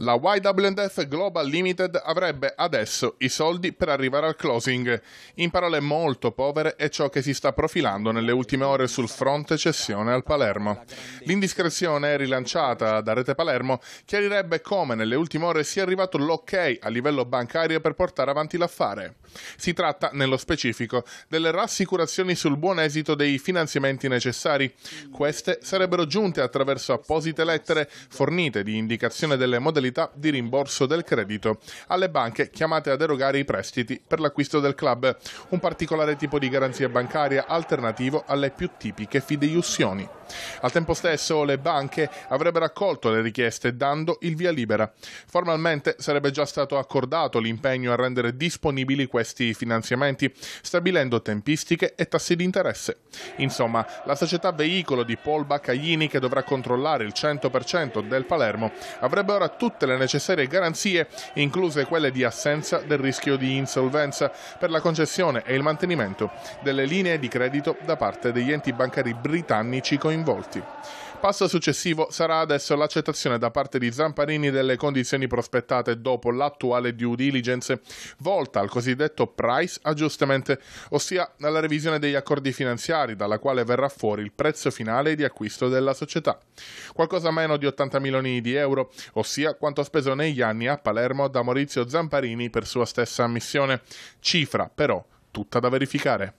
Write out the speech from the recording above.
La YWF Global Limited avrebbe adesso i soldi per arrivare al closing. In parole molto povere è ciò che si sta profilando nelle ultime ore sul fronte cessione al Palermo. L'indiscrezione rilanciata da Rete Palermo chiarirebbe come nelle ultime ore sia arrivato l'ok a livello bancario per portare avanti l'affare. Si tratta, nello specifico, delle rassicurazioni sul buon esito dei finanziamenti necessari. Queste sarebbero giunte attraverso apposite lettere fornite di indicazione delle modalità modalità di rimborso del credito alle banche chiamate ad erogare i prestiti per l'acquisto del club, un particolare tipo di garanzia bancaria alternativo alle più tipiche fideiussioni. Al tempo stesso le banche avrebbero accolto le richieste dando il via libera. Formalmente sarebbe già stato accordato l'impegno a rendere disponibili questi finanziamenti, stabilendo tempistiche e tassi di interesse. Insomma, la società veicolo di Paul Baccaglini, che dovrà controllare il 100% del Palermo, avrebbe ora tutto tutte le necessarie garanzie, incluse quelle di assenza del rischio di insolvenza, per la concessione e il mantenimento delle linee di credito da parte degli enti bancari britannici coinvolti passo successivo sarà adesso l'accettazione da parte di Zamparini delle condizioni prospettate dopo l'attuale due diligence volta al cosiddetto price adjustment, ossia alla revisione degli accordi finanziari dalla quale verrà fuori il prezzo finale di acquisto della società. Qualcosa meno di 80 milioni di euro, ossia quanto speso negli anni a Palermo da Maurizio Zamparini per sua stessa missione, cifra però tutta da verificare.